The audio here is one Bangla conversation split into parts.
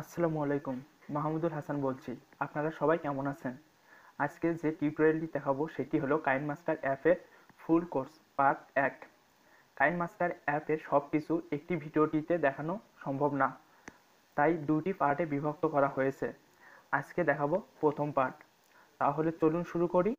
আসসালামু আলাইকুম মাহমুদুল হাসান বলছি আপনারা সবাই কেমন আছেন আজকে যে টিউটোরিয়ালটি দেখাবো সেটি হলো কাইন মাস্টার অ্যাপের ফুল কোর্স পার্ট এক কাইন মাস্টার অ্যাপের সব কিছু একটি ভিডিওটিতে দেখানো সম্ভব না তাই দুটি পার্টে বিভক্ত করা হয়েছে আজকে দেখাবো প্রথম পার্ট তাহলে চলুন শুরু করি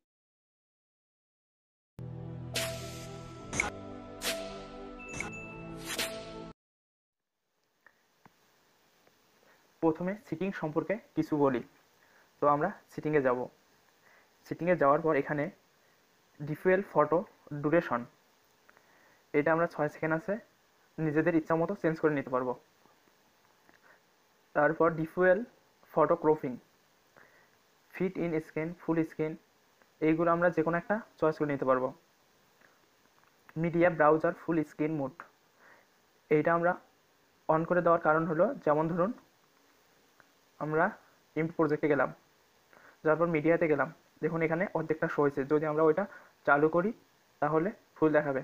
প্রথমে সিটিং সম্পর্কে কিছু বলি তো আমরা সিটিংয়ে যাব সিটিংয়ে যাওয়ার পর এখানে ডিফুয়েল ফটো ডুরেশন এটা আমরা ছয় সেকেন্ড আছে নিজেদের ইচ্ছা মতো চেঞ্জ করে নিতে পারবো তারপর ডিফুয়েল photo cropping fit in screen full screen এইগুলো আমরা যে কোনো একটা চয়েস করে নিতে পারবো media browser full screen mode এইটা আমরা অন করে দেওয়ার কারণ হলো যেমন ধরুন আমরা ইম্প প্রজেক্টে গেলাম তারপর পর মিডিয়াতে গেলাম দেখুন এখানে অর্ধেকটা শো হয়েছে যদি আমরা ওইটা চালু করি তাহলে ফুল দেখাবে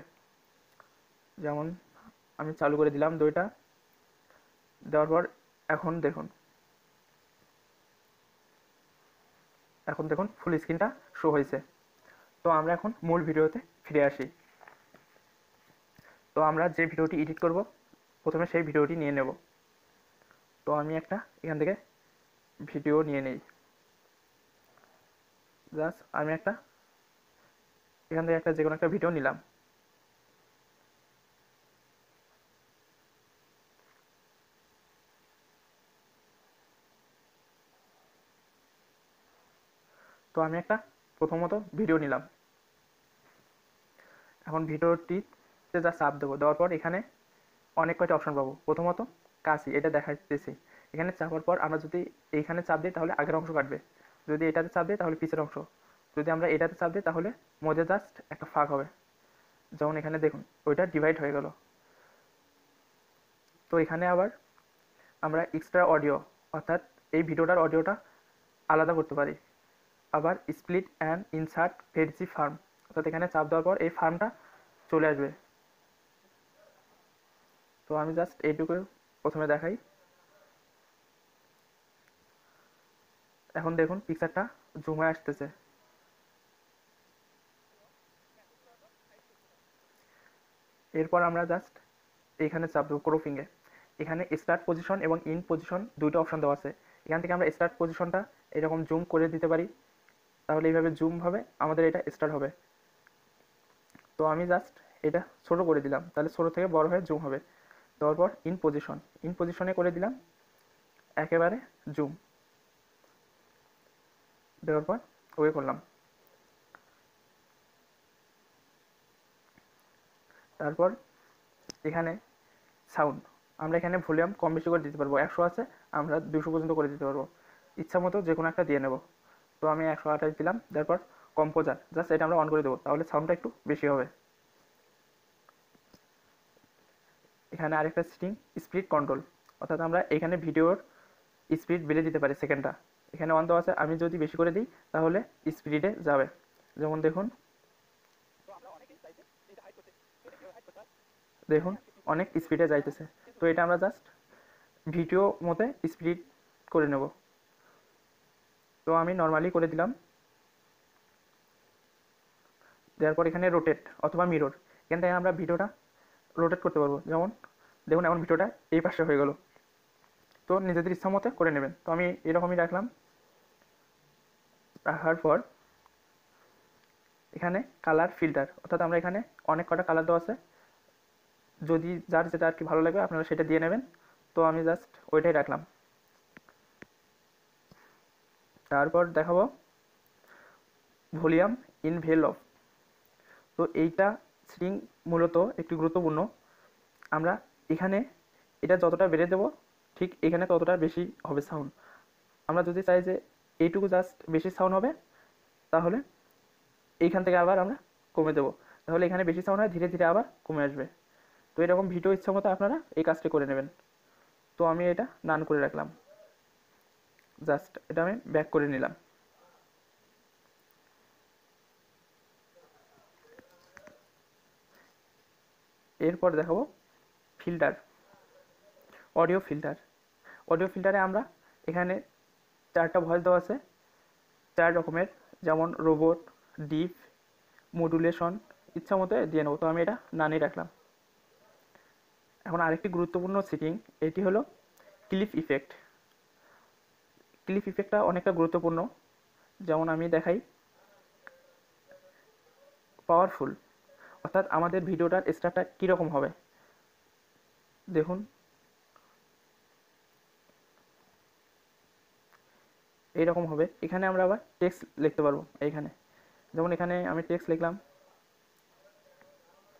যেমন আমি চালু করে দিলাম দুইটা দেওয়ার পর এখন দেখুন এখন দেখুন ফুল স্ক্রিনটা শো হয়েছে তো আমরা এখন মূল ভিডিওতে ফিরে আসি তো আমরা যে ভিডিওটি এডিট করব প্রথমে সেই ভিডিওটি নিয়ে নেব তো আমি একটা এখান থেকে ভিডিও নিয়ে নেই জাস্ট আমি একটা এখান থেকে একটা যে কোনো একটা ভিডিও নিলাম তো আমি একটা প্রথমত ভিডিও নিলাম এখন ভিডিওটিতে যা সাপ দেবো দেওয়ার পর এখানে অনেক কয়টা অপশন পাবো প্রথমত কাশি এটা দেখাইতেছি এখানে চাপার পর আমরা যদি এইখানে চাপ দিই তাহলে আগের অংশ কাটবে যদি এটাতে চাপ দিই তাহলে পিছের অংশ যদি আমরা এটাতে চাপ দিই তাহলে মধ্যে জাস্ট একটা ফাঁক হবে যেমন এখানে দেখুন ওইটা ডিভাইড হয়ে গেল তো এখানে আবার আমরা এক্সট্রা অডিও অর্থাৎ এই ভিডিওটার অডিওটা আলাদা করতে পারি আবার স্প্লিট অ্যান্ড ইনসার্ট ফেডজি ফার্ম অর্থাৎ এখানে চাপ দেওয়ার পর এই ফার্মটা চলে আসবে তো আমি জাস্ট এইটুকু প্রথমে দেখাই এখন দেখুন পিকচারটা জুম হয়ে আসতেছে এরপর আমরা জাস্ট এখানে চাপব ক্রপিংয়ে এখানে স্টার্ট পজিশন এবং ইন পজিশন দুইটা অপশন দেওয়া আছে এখান থেকে আমরা স্টার্ট পজিশনটা এরকম জুম করে দিতে পারি তাহলে এইভাবে জুম হবে আমাদের এটা স্টার্ট হবে তো আমি জাস্ট এটা ছোট করে দিলাম তাহলে ছোট থেকে বড় হয়ে জুম হবে তারপর ইন পজিশন ইন পজিশনে করে দিলাম একেবারে জুম দেওয়ার পর ওকে করলাম তারপর এখানে সাউন্ড আমরা এখানে ভলিউম কম বেশি করে দিতে পারবো একশো আছে আমরা দুশো পর্যন্ত করে দিতে পারবো ইচ্ছা মতো যে কোনো একটা দিয়ে নেব তো আমি একশো আঠাশ দিলাম তারপর কম্পোজার জাস্ট এটা আমরা অন করে দেবো তাহলে সাউন্ডটা একটু বেশি হবে এখানে আরেকটা সিটিং স্পিড কন্ট্রোল অর্থাৎ আমরা এখানে ভিডিওর স্পিড বেড়ে দিতে পারি সেকেন্ডটা এখানে ওয়ান দেওয়া আছে আমি যদি বেশি করে দিই তাহলে স্পিডে যাবে যেমন দেখুন দেখুন অনেক স্পিডে যাইতেছে তো এটা আমরা জাস্ট ভিডিও মতে স্পিড করে নেব তো আমি নর্মালি করে দিলাম দেওয়ার পর এখানে রোটেট অথবা মিরর এখান থেকে আমরা ভিডিওটা রোটেট করতে পারবো যেমন দেখুন এখন ভিডিওটা এই পাশে হয়ে গেল তো নিজেদের ইচ্ছা মতে করে নেবেন তো আমি এরকমই রাখলাম রাখার পর এখানে কালার ফিল্টার অর্থাৎ আমরা এখানে অনেক কটা কালার দেওয়া আছে যদি যার যেটা আর কি ভালো লাগবে আপনারা সেটা দিয়ে নেবেন তো আমি জাস্ট ওইটাই রাখলাম তারপর দেখাবো ভলিউম ইন ভেল অফ তো এইটা স্ট্রিং মূলত একটি গুরুত্বপূর্ণ আমরা এখানে এটা যতটা বেড়ে দেবো ঠিক এখানে ততটা বেশি হবে সাউন্ড আমরা যদি চাই যে এইটুকু জাস্ট বেশি সাউন্ড হবে তাহলে এইখান থেকে আবার আমরা কমে দেবো তাহলে এখানে বেশি সাউন্ড হয় ধীরে ধীরে আবার কমে আসবে তো এরকম ভিডিও ইচ্ছা মতো আপনারা এই কাজটি করে নেবেন তো আমি এটা নান করে রাখলাম জাস্ট এটা আমি ব্যাক করে নিলাম এরপর দেখাবো ফিল্টার অডিও ফিল্টার অডিও ফিল্টারে আমরা এখানে চারটা ভয়েস দেওয়া আছে চার রকমের যেমন রোবট ডিপ মডুলেশন ইচ্ছা মতো দিয়ে নেবো তো আমি এটা নানি রাখলাম এখন আরেকটি গুরুত্বপূর্ণ সিটিং এটি হলো ক্লিপ ইফেক্ট ক্লিপ ইফেক্টটা অনেকটা গুরুত্বপূর্ণ যেমন আমি দেখাই পাওয়ারফুল অর্থাৎ আমাদের ভিডিওটার স্টারটা কীরকম হবে দেখুন এইরকম হবে এখানে আমরা আবার টেক্সট লিখতে পারবো এইখানে যেমন এখানে আমি টেক্সট লিখলাম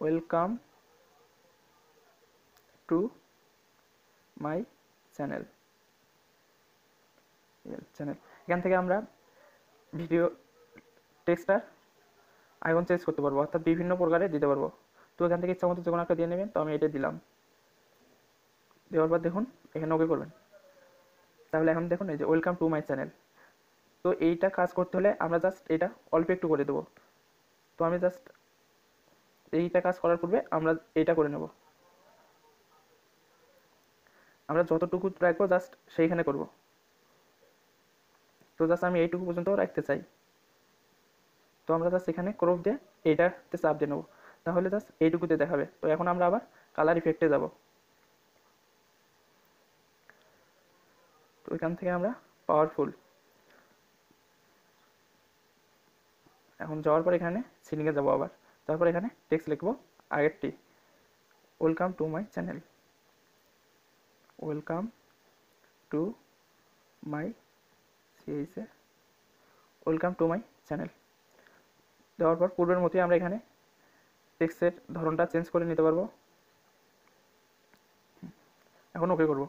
welcome to my channel channel এখান থেকে আমরা ভিডিও টেক্সটার আইকন চেঞ্জ করতে পারবো অর্থাৎ বিভিন্ন প্রকারে দিতে পারবো তো এখান থেকে ইচ্ছা মতো যে কোনো একটা দিয়ে নেবেন তো আমি এটা দিলাম দেওয়ার পর দেখুন এখানে ওকে করবেন তাহলে এখন দেখুন এই যে ওয়েলকাম টু মাই চ্যানেল তো এইটা কাজ করতে হলে আমরা জাস্ট এটা অল্প একটু করে দেবো তো আমি জাস্ট এইটা কাজ করার পূর্বে আমরা এটা করে নেব আমরা যতটুকু রাখবো জাস্ট সেইখানে করব তো জাস্ট আমি এইটুকু পর্যন্ত রাখতে চাই তো আমরা জাস্ট এখানে ক্রপ দিয়ে এইটাতে চাপ দিয়ে নেবো তাহলে জাস্ট এইটুকুতে দেখাবে তো এখন আমরা আবার কালার ইফেক্টে যাব তো এখান থেকে আমরা পাওয়ারফুল এখন যাওয়ার পর এখানে সিলিংয়ে যাবো আবার তারপর এখানে টেক্সট লিখবো আগেরটি welcome to my channel welcome to my CSA welcome to my channel দেওয়ার পর পূর্বের মতোই আমরা এখানে টেক্সের ধরনটা চেঞ্জ করে নিতে পারবো এখন ওকে করব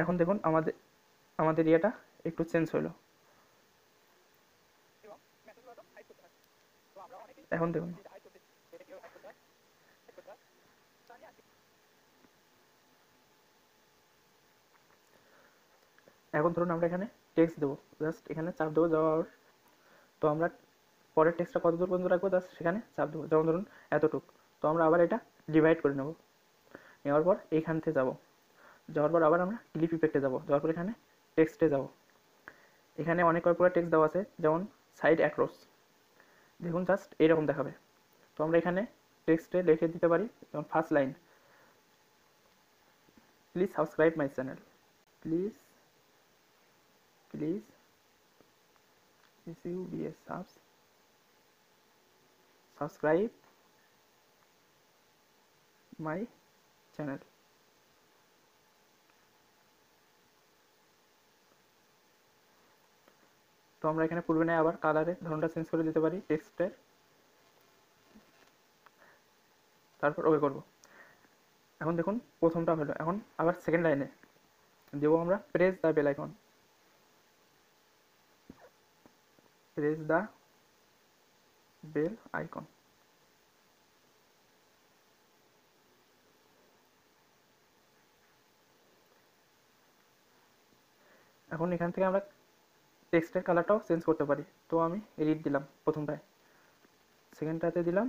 এখন দেখুন আমাদের আমাদের ইয়েটা একটু চেঞ্জ হলো এখন দেখুন এখন ধরুন আমরা এখানে টেক্সট দেবো জাস্ট এখানে চাপ দেবো যাওয়ার তো আমরা পরের টেক্সটটা কত দূর পর্যন্ত রাখবো জাস্ট সেখানে চাপ দেবো যেমন ধরুন এতটুক তো আমরা আবার এটা ডিভাইড করে নেব নেওয়ার পর এইখান থেকে যাবো যাওয়ার পর আবার আমরা ক্লিপ ইফেক্টে যাবো যাওয়ার পর এখানে টেক্সটে যাব এখানে অনেক কয়েকগুলো টেক্সট দেওয়া আছে যেমন সাইড অ্যাক্রস দেখুন জাস্ট এরকম দেখাবে তো আমরা এখানে টেক্সটে লিখে দিতে পারি যেমন first line please subscribe my channel please please ইউ বি এস সাবস সাবস্ক্রাইব মাই চ্যানেল আমরা এখানে পূর্বে আবার কালারে ধরনটা চেঞ্জ করে দিতে পারি টেক্সটের তারপর ওকে করব এখন দেখুন প্রথমটা হলো এখন আবার সেকেন্ড লাইনে দেব আমরা press the bell icon press the bell icon এখন এখান থেকে আমরা টেক্সটের কালারটাও চেঞ্জ করতে পারি তো আমি রিড দিলাম প্রথমটায় সেকেন্ডটাতে দিলাম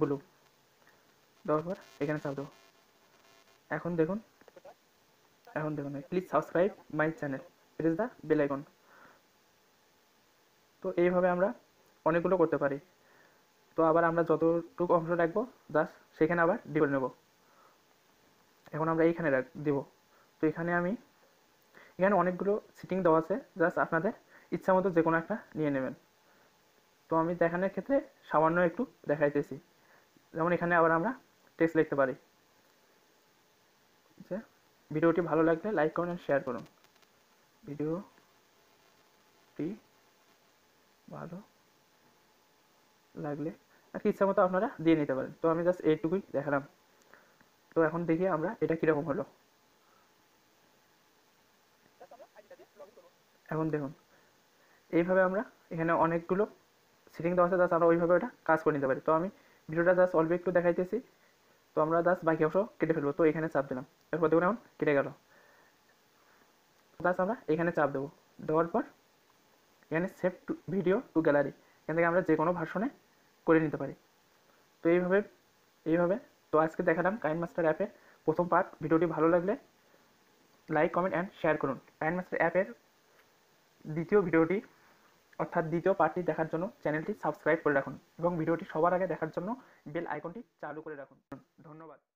ব্লু দেওয়ার পর এখানে চাপ দেবো এখন দেখুন এখন দেখুন please subscribe my channel it is the bell icon তো এইভাবে আমরা অনেকগুলো করতে পারি তো আবার আমরা যতটুকু অংশ রাখবো জাস্ট সেখানে আবার ডিপেন্ড নেব এখন আমরা এইখানে রাখ দেবো তো এখানে আমি এখানে অনেকগুলো সিটিং দেওয়া আছে জাস্ট আপনাদের ইচ্ছা মতো যে কোনো একটা নিয়ে নেবেন তো আমি দেখানোর ক্ষেত্রে সামান্য একটু দেখাইতেছি যেমন এখানে আবার আমরা টেক্সট লিখতে পারি ভিডিওটি ভালো লাগলে লাইক করুন অ্যান্ড শেয়ার করুন ভিডিওটি ভালো লাগলে আর কি ইচ্ছা মতো আপনারা দিয়ে নিতে পারেন তো আমি জাস্ট এইটুকুই দেখালাম তো এখন দেখি আমরা এটা কীরকম হলো এখন দেখুন এইভাবে আমরা এখানে অনেকগুলো সিটিং দেওয়া আছে দাস আমরা ওইভাবে ওটা কাজ করে নিতে পারি তো আমি ভিডিওটা জাস্ট অল্প একটু দেখাইতেছি তো আমরা জাস্ট বাকি অংশ কেটে ফেলবো তো এখানে চাপ দিলাম এরপর দেখুন এখন কেটে গেল জাস্ট আমরা এখানে চাপ দেবো দেওয়ার পর এখানে save to video to gallery এখান থেকে আমরা যে কোনো ভার্সনে করে নিতে পারি তো এইভাবে এইভাবে তো আজকে দেখালাম কাইন মাস্টার অ্যাপের প্রথম পার্ট ভিডিওটি ভালো লাগলে লাইক কমেন্ট অ্যান্ড শেয়ার করুন কাইন মাস্টার অ্যাপের দ্বিতীয় ভিডিওটি অর্থাৎ দ্বিতীয় পার্টটি দেখার জন্য চ্যানেলটি সাবস্ক্রাইব করে রাখুন এবং ভিডিওটি সবার আগে দেখার জন্য বেল আইকনটি চালু করে রাখুন ধন্যবাদ